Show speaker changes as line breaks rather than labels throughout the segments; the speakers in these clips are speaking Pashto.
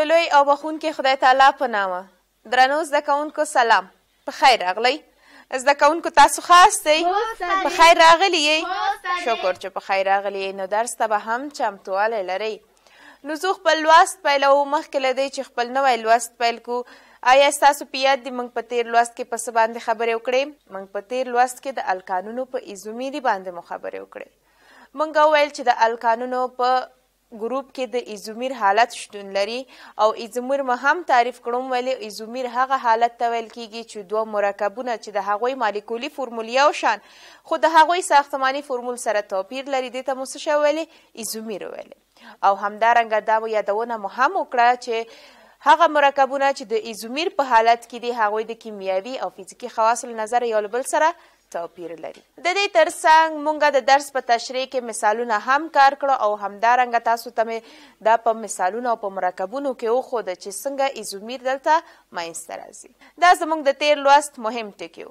د لوی او بخونکي خدای تعالی په نامه درنو زده کوونکو سلام په خیر راغلی زده کوونکو تاسو خاص دی په خیر راغلی شکر چې په خیر راغلی نو درس ته به هم چمتوالی لرئ نو زه خپل لوست پیلو مخکې له دی چې خپل نوی لوست پیل کو آیا ستاسو په یاد دی موږ په تیر لوست کې په څه باندې خبرې وکړې موږ په تیر لوست کې د الکانونو په ایزومیري باندې مو خبرې وکړې موږ وویل چې د الکانونو په ګروپ کې د ایزومیر حالت شتون لري او ایزومیر ما هم تعریف کړم ولې ایزومیر هغه حالت ته ویل کیږي چې دوه مرکبونه چې د هغوی مالیکولي فورمول یو شان خو د هغوی ساختماني فورمول سره توپیر لري دې ته مو څه ویلې ایزومیر ویلې او همدارنګه دا یادونه مو هم وکړه چې هغه مرکبونه چې د ایزومیر په حالت کې دي هغوی د کیمیاوي او فزیکي خواصو له نظر یو بل سره توپیر لري د دې ترڅنګ مونږه د درس په تشریح کې مثالونه هم کار کړو او همدارنګه تاسو ته دا په مثالونه او په مرکبونو کې وخود چې څنګه ایزومیر دلته ماینستر راځي دا زمونږ د تیر لوست مهم ټکی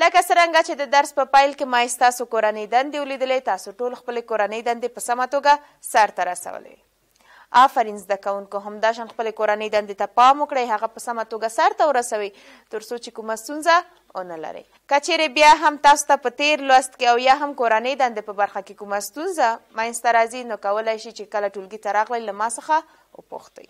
لکه څنګه چې د درس په پا پایل کې ما تاسو کورنۍ دندې ولیدلې تاسو ټول خپل کورنۍ دندې په سمه توګه سرته رسولې آفرین زده کوونکو همداشان خپلې کورنۍ دندې ته پام وکړئ هغه په سمه توګه سرته ورسوئ تر څو چې کومه ستونزه ونه لرئ که چیرې بیا هم تاسو ته په تیر لوست کې او یا هم کورنۍ دندې په برخه کې کومه ستونزه منځته راځي نو کولی شئ چې کله ټولګي ته راغلئ له ما څخه وپوښتئ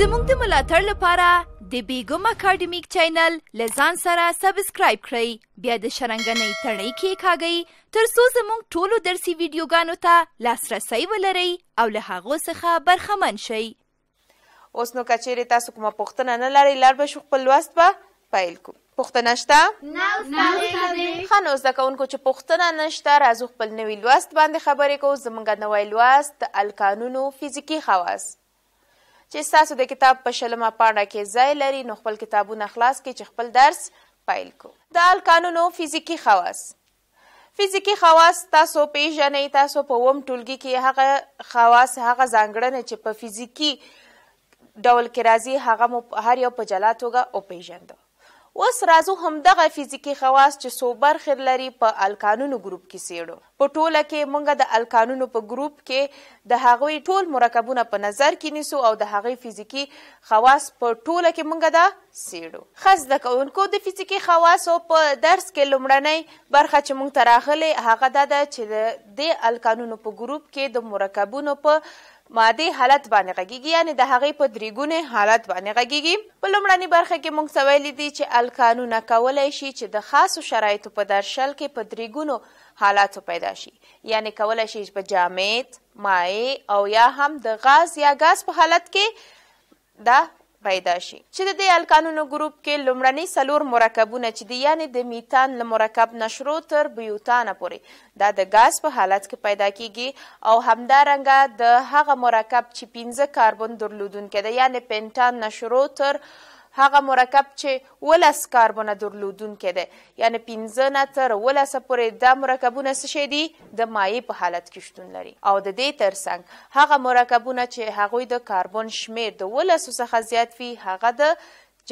زموږ د ملاتړ لپاره د بیګم اکیډمیک چینل لزان سره سبسکرایب کړئ بیا د شرنګنۍ تړۍ کې کاږئ ترڅو زموږ ټولو درسي ویډیوګانو ته لاسرسی ولرئ او له هغو څخه برخمن شئ اوس نو کچېرې تاسو کومه پوښتنه نه لرئ لار به شو خپل لوست به پیل کو پوښتنه شته نه ښه نو زده کوونکو چې پوښتنه نشته راځو خپل نوي لوست باندې خبرې کوو زموږ نوی لوست د الکانونو فزیکي خواص چې ستاسو د کتاب په شلمه پاڼه کې ځای لري نو خپل کتابونه خلاص کړئ چې خپل درس پیل کو د الکانونو فزیکي خواص فزیکی خواص تاسو پیژنې تاسو په ووم ټولګي کې هغه خواص هغه ځانګړنې چې په فزیکی ډول کې راځي هغه هر یو په جلا توګه او پیژندو اوس راځو همدغه فزیکی خواص چې څو برخې لري په الکانونو ګروپ کې سیړو په ټوله کې مونږ د الکانونو په ګروپ کې د هغوی ټول مرکبونه په نظر کې نیسو او د هغوی فزیکی خواص په ټوله کې مونږ دا سیړو خاص د کوونکو د فزیکی خواصو په درس کې لومړنۍ برخه چې مونږ تراغله هغه دا ده چې د الکانونو په ګروپ کې د مرکبونو په مادي حالت باندې غږیږي یعنی د هغې په درېګونې حالت باندې غږیږي په لومړنۍ برخه کې موږ څه ویلي دي چې الکانونه کولی شي چې د خاصو شرایطو په درشل کې په درېګونو حالاتو پیدا شي یعنی کولی شي په جامد مایع او یا هم د غاز یا ګاز په حالت کې دا پیدا شي چې د دې الکانونو ګروپ کې لومړني سلور مرکبونه چې دي یعنی د میتان له مرکب نشرو تر بیوتانه پورې دا د غاز په حالت کې پیدا کیږي او همدارنګه د هغه مرکب چې 15 کاربن درلودونکي دی یعنی پنټان نشرو تر هغه مرکب چې ولس کاربونه درلودونکی دی یعنی 15 نه تر ولس پورې دا مرکبونه څه شي دي د مایع په حالت کې شتون لري او د دې ترڅنګ هغه مرکبونه چې هغه د کاربن شمیر د ولس څخه زیات وي هغه د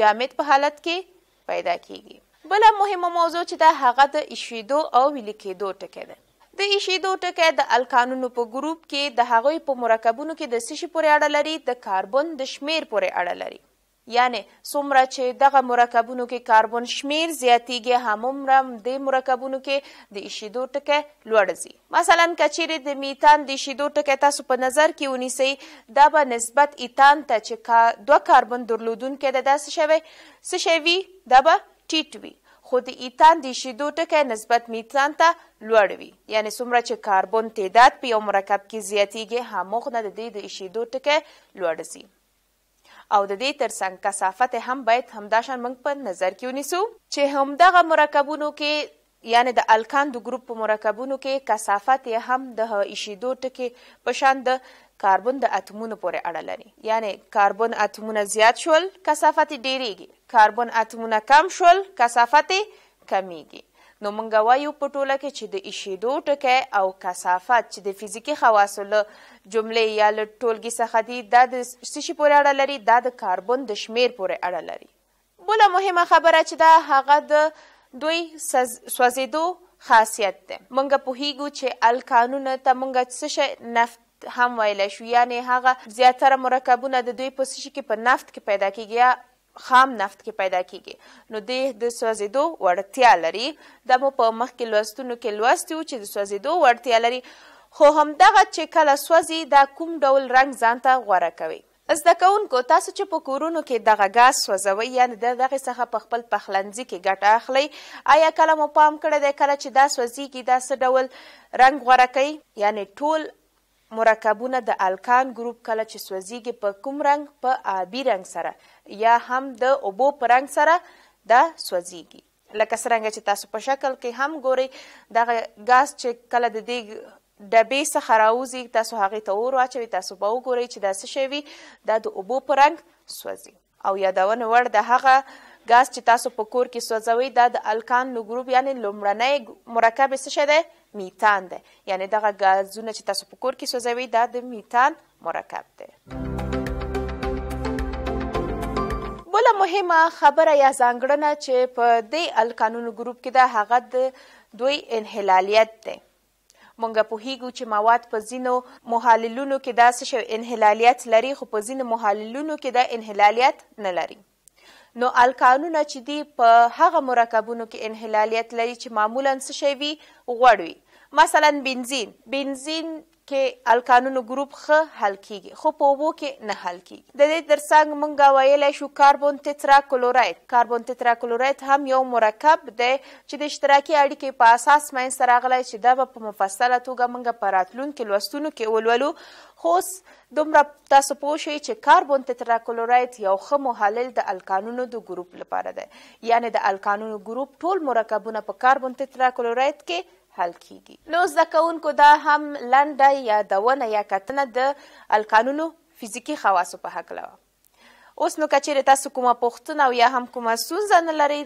جامد په حالت کې پیدا کیږي بل مهمه موضوع چې دا هغه د ایشیدو او ویل کېدو ټکی ده د ایشیدو ټکی د الکانونو په ګروپ کې د هغوی په مرکبونو کې د سشي پورې اړه لري د کاربن د شمیر پورې اړه لري یعنی څومره چې دغه مرکبونو کې کاربن شمیر زیاتیږي همومره د مرکبونو کې د ایشیدو ټکی لوړ ځي مثلا کچېرې د میتان د ایشیدو ټکی تاسو په نظر کې ونیسئ دا به نسبت ایتان ته چې کا دوه کاربن درلودونکی د داسې شوی څه شی وي دا به ټیټ وي خو د ایتان د شیدو ټکی نسبت میتان ته لوړ وي یعنی څومره چې کاربن تعداد په یو مرکب کې زیاتیږي هموغه نه د دې د شیدو ټکی لوړ شي او د دې ترڅنګ کثافت هم باید همداشان موږ په نظر کې ونیسو چې همدغه مرکبونو کې یعنی د الکان د ګروپ په مرکبونو کې کثافت یې هم د ایشیدو ټکی په شان د کاربن د اتمونو پورې اړه لري یعنی کاربن اتمونه زیات شول کثافت ډیریږي کاربن اتمونه کم شول کثافت کمیږي نو مونږ وایو په ټوله کې چې د ایشیدو ټکی او کثافت چې د فزیکی خواصو له جملې یا له ټولګي څخه دي دا د سشي پورې اړه لري دا د کاربن د شمیر پورې اړه لري بله مهمه خبره چې دا هغه د دوی سوځېدو خاصیت دی مونږ پوهیږو چې الکانونه ته مونږ څه نفت هم ویلی شو یعنې هغه زیاتره مرکبونه د دوی په سشي کې په نفت کې پیدا کیږي خام نفت کې پیدا کیږي نو د د سوځیدو وړتیا لري دا مو په مخ کې لوستونو کې لوستیو چې د سوځیدو وړتیا لري خو همدغه چې کله سوځي دا کوم ډول رنګ ځانته غوره کوي زده کوونکو تاسو چې په کورونو کې دغه غاز سوځوي یعنی د دغه څخه په خپل پخلنځي کې ګټه اخلي آیا کله مو پام کړی دی کله چې دا سوځي کې دا څه ډول رنګ غوره کوي یعنی ټول مرکبونه د الکان ګروپ کله چې سوځيږي په کوم رنگ په آبی رنگ سره یا هم د اوبو په رنگ سره دا سوځيږي لکه څنګه چې تاسو په شکل کې هم ګوري دا غاز چې کله د دې ډبې څخه راوځي تاسو هغه ته اور واچوي تاسو به وګورئ چې دا څه شی وي دا د اوبو په رنگ سوځي او یادونه وړ د هغه ګاز چې تاسو په کور کې سوځوي دا د الکان لو ګروپ یعنی لومړنی مرکب څه شی دی میتان دی یعنی دغه ګازونه چې تاسو په کور کې سوځوي دا د میتان مرکب دی بل مهمه خبره یا ځانګړنه چې په دې الکانونو ګروپ کې ده هغه د دوی انحلالیت ده مونږ په هیګو چې مواد په زینو محللونو کې داسې شو انحلالیت لري خو په زینو محللونو کې دا انحلالیت نه لري نو الکانونه چې دي په هغه مرکبونو کې انحلالیت لري چې معمولا څه شی وي غوړ وي مثلا بنزین بنزین کې الکانونو ګروپ خ حل کیږي خو په وبو کې نه حل کیږي د دې ترڅنګ مونږ ویلای شو کاربون تترا کلوراید کاربون تترا کلوراید هم یو مرکب دی چې د اشتراکي اړیکې په اساس مې سره غلای چې دا په مفصله توګه مونږ په راتلونکو لوستونو کې ولولو خو دومره تاسو پوه شئ چې کاربون تترا کلوراید یو ښه محلل د الکانونو د ګروپ لپاره دی یعنی د الکانونو ګروپ ټول مرکبونه په کاربون تترا کلوراید کې حل کیږي نو زده کوونکو دا هم لنډه یادونه یا کتنه د القانونو فزیکی خواصو په هکله اوس نو کچېره تاسو کومه پوښتنه او یا هم کومه سوزه نه لري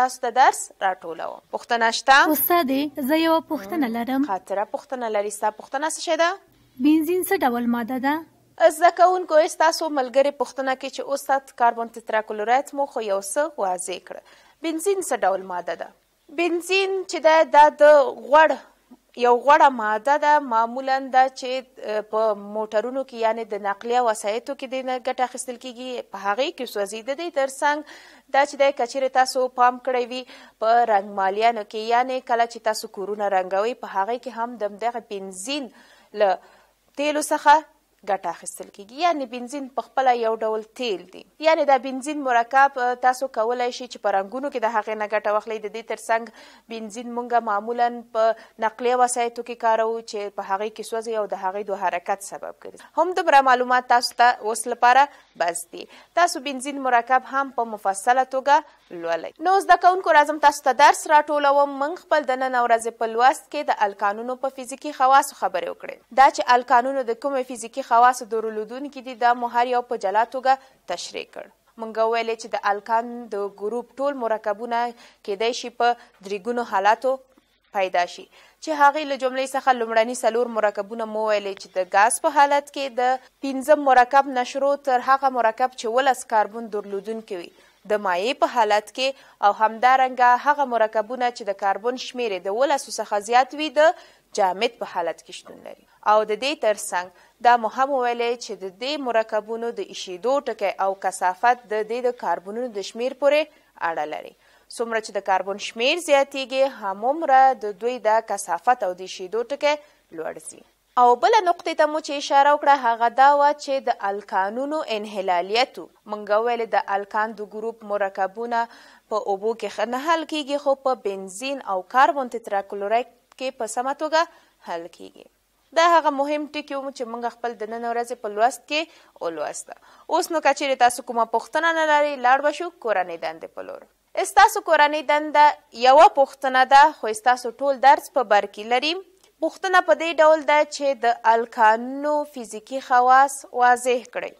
تاسو ته درس راټولو پوښتنه شته استاد زه یو پوښتنه لرم خاطره پوښتنه لري تاسو پوښتنه څه شته بنزین څه ډول ماده ده زده کوونکو تاسو ملګری پوښتنه کې چې استاد کاربن تتراکلورایت مو خو یو څه واضح کړ بنزین څه ډول ماده ده بنزین چې دا د غوړ یو غوړه ماده ده معمولا دا چې په موټرونو کې یعنی د نقلیه وسایطو کې د ګټه اخیستل کیږي په هغه کې سوځیده دی ترڅنګ دا چې د کچېر تاسو پام کړی وي په رنگمالیانو کې یعنی کله چې تاسو کورونه رنگوي په هغه کې هم دمدغه بنزین له تیلو څخه ګټه اخیستل کیږي یعنی بنزین په خپل یو ډول تیل دی یعنی دا بنزین مرکب تاسو کولای شئ چې په رنگونو کې د هغې نه ګټه واخلئ د دې ترڅنګ بنزین مونږه معمولا په نقلیه وسایطو کې کارو چې په هغې کې سوځي او د هغې د حرکت سبب ګرځي هم دومره معلومات تاسو ته اوس لپاره بس دي تاسو بنزین مرکب هم په مفصله توګه لولئ نو زده کوونکو راځم تاسو ته درس راټولوم موږ خپل د نن ورځې په لوست کې د الکانونو په فزیکي خواصو خبرې وکړې دا چې الکانونو د کومې فزیکي خواصو درلودونکي دي دا مو هر یو په جلا توګه تشریح کړ مونږ ویلې چې د الکان د ګروپ ټول مرکبونه کېدای شي په درېګونو حالاتو پیدا شي چې هغه له جملې څخه لمړني سلور مرکبونه مو ویلې چې د غاز په حالت کې د پنځم مرکب نشرو تر هغه مرکب چې ولس کاربن درلودونکي وي د مایع په حالت کې او همدارنګه هغه مرکبونه چې د کاربن شمیرې د ولسو څخه زیات وي د جامد په حالت کې شتون لري او د دې ترڅنګ دا مو هم ویلی چې د دې مرکبونو د ایشېدو ټکی او کثافت د دې د کاربنونو د شمیر پورې اړه لري څومره چې د کاربن شمیر زیاتیږي همومره د دوی د کثافت او د ایشېدو ټکی لوړ ځي او بل نقطې ته مو چې اشاره وکړه هغه دا و چې د الکانونو انحلالیت مونږ ویل د الکان د ګروپ مرکبونه په اوبو کې نه حل کیږي خو په بنزین او کاربن تتراکلورایډ کې په سمه توګه حل کیږي دا هغه مهم ټکی وو چې موږ خپل د نن ورځې په لوست کې ولوسته اوس نو کچېره تاسو کومه پوښتنه نه لرئ لاړ بشو کورنۍ دندې په لور استاسو کورنۍ دنده یو پوښتنه ده خو استاسو ټول درس په بر کې لري پوښتنه په دې ډول ده چې د الکانونو فزیکی خواص واضح کړئ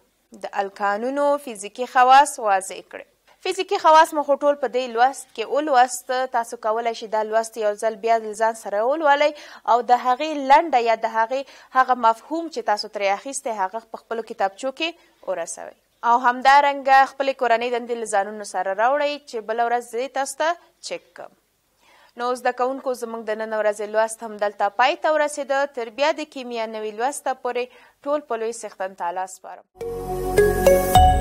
د الکانونو فزیکی خواص واضح کړئ فزیکي خواص مو ټول په دې لوست کې ولوست تاسو کولای شئ دا لوست یو ځل بیا ځان سره ولولئ او د هغې لنډه یا د هغې هغه مفهوم چې تاسو ترې اخیستی هغه په خپلو کتابچو کې ورسوئ او همدارنګه خپلې کورنۍ دندې له ځانونو سره راوړئ چې بله ورځ زه تاسو ته چک کړم نو زده کوونکو زموږ د نن ورځې لوست هم دلته پای ته ورسېده تر بیا د کیمیا نوي لوسته پورې ټول په لوی څښتن تعالی سپارم